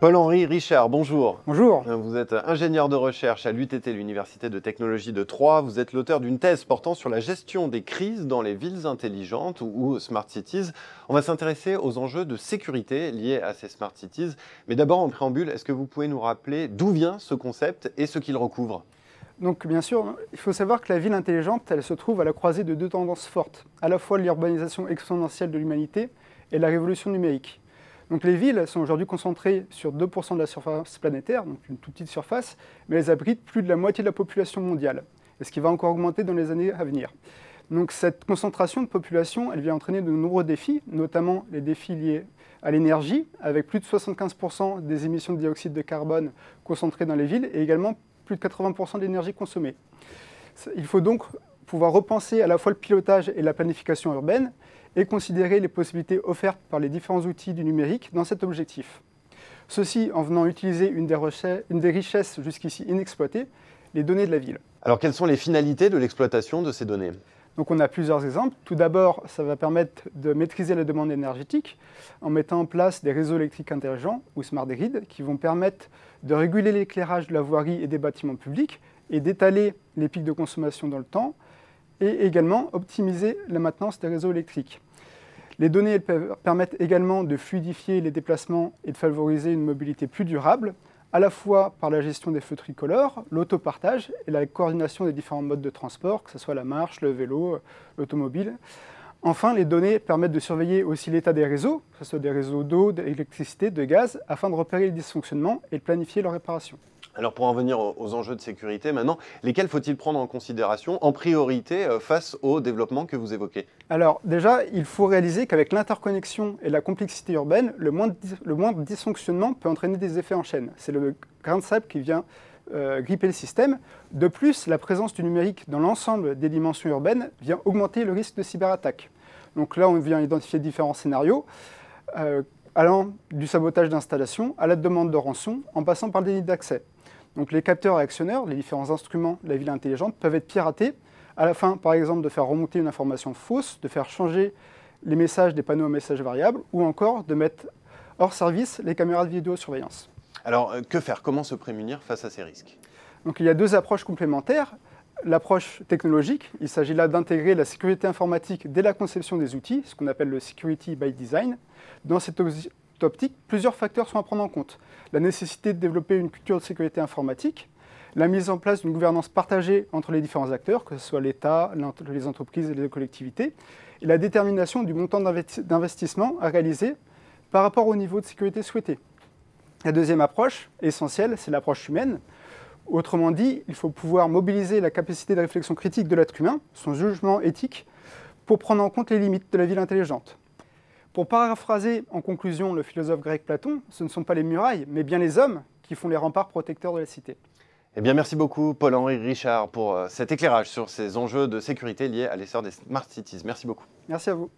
Paul-Henri Richard, bonjour. Bonjour. Euh, vous êtes ingénieur de recherche à l'UTT, l'Université de technologie de Troyes. Vous êtes l'auteur d'une thèse portant sur la gestion des crises dans les villes intelligentes ou smart cities. On va s'intéresser aux enjeux de sécurité liés à ces smart cities. Mais d'abord, en préambule, est-ce que vous pouvez nous rappeler d'où vient ce concept et ce qu'il recouvre donc bien sûr, il faut savoir que la ville intelligente, elle se trouve à la croisée de deux tendances fortes, à la fois l'urbanisation exponentielle de l'humanité et la révolution numérique les villes sont aujourd'hui concentrées sur 2% de la surface planétaire, donc une toute petite surface, mais elles abritent plus de la moitié de la population mondiale, ce qui va encore augmenter dans les années à venir. Donc cette concentration de population, elle vient entraîner de nombreux défis, notamment les défis liés à l'énergie, avec plus de 75% des émissions de dioxyde de carbone concentrées dans les villes, et également plus de 80% de l'énergie consommée. Il faut donc pouvoir repenser à la fois le pilotage et la planification urbaine, et considérer les possibilités offertes par les différents outils du numérique dans cet objectif. Ceci en venant utiliser une des, richesses jusqu'ici inexploitées, les données de la ville. Alors quelles sont les finalités de l'exploitation de ces données donc on a plusieurs exemples. Tout d'abord, ça va permettre de maîtriser la demande énergétique en mettant en place des réseaux électriques intelligents ou smart grid qui vont permettre de réguler l'éclairage de la voirie et des bâtiments publics et d'étaler les pics de consommation dans le temps et également optimiser la maintenance des réseaux électriques. Les données permettent également de fluidifier les déplacements et de favoriser une mobilité plus durable, à la fois par la gestion des feux tricolores, l'autopartage et la coordination des différents modes de transport, que ce soit la marche, le vélo, l'automobile. Enfin, les données permettent de surveiller aussi l'état des réseaux, que ce soit des réseaux d'eau, d'électricité, de gaz, afin de repérer les dysfonctionnements et de planifier leur réparation. Alors pour en venir aux enjeux de sécurité maintenant, lesquels faut-il prendre en considération en priorité euh, face au développement que vous évoquez Alors déjà, il faut réaliser qu'avec l'interconnexion et la complexité urbaine, le moindre, le dysfonctionnement peut entraîner des effets en chaîne. C'est le grain de sable qui vient euh, gripper le système. De plus, la présence du numérique dans l'ensemble des dimensions urbaines vient augmenter le risque de cyberattaque. Donc là, on vient identifier différents scénarios. Euh, allant du sabotage d'installation à la demande de rançon en passant par le délit d'accès. Donc les capteurs et actionneurs, les différents instruments de la ville intelligente peuvent être piratés, à la fin par exemple de faire remonter une information fausse, de faire changer les messages des panneaux à messages variables, ou encore de mettre hors service les caméras de vidéosurveillance. Alors euh, que faire Comment se prémunir face à ces risques Donc il y a deux approches complémentaires. L'approche technologique, il s'agit là d'intégrer la sécurité informatique dès la conception des outils, ce qu'on appelle le Security by Design. Dans cette optique, plusieurs facteurs sont à prendre en compte. La nécessité de développer une culture de sécurité informatique, la mise en place d'une gouvernance partagée entre les différents acteurs, que ce soit l'État, les entreprises et les collectivités, et la détermination du montant d'investissement à réaliser par rapport au niveau de sécurité souhaité. La deuxième approche, essentielle, c'est l'approche humaine. Autrement dit, il faut pouvoir mobiliser la capacité de réflexion critique de l'être humain, son jugement éthique, pour prendre en compte les limites de la ville intelligente. Pour paraphraser en conclusion le philosophe grec Platon, ce ne sont pas les murailles, mais bien les hommes qui font les remparts protecteurs de la cité. Eh bien, merci beaucoup Paul-Henri Richard pour euh, cet éclairage sur ces enjeux de sécurité liés à l'essor des smart cities. Merci beaucoup. Merci à vous.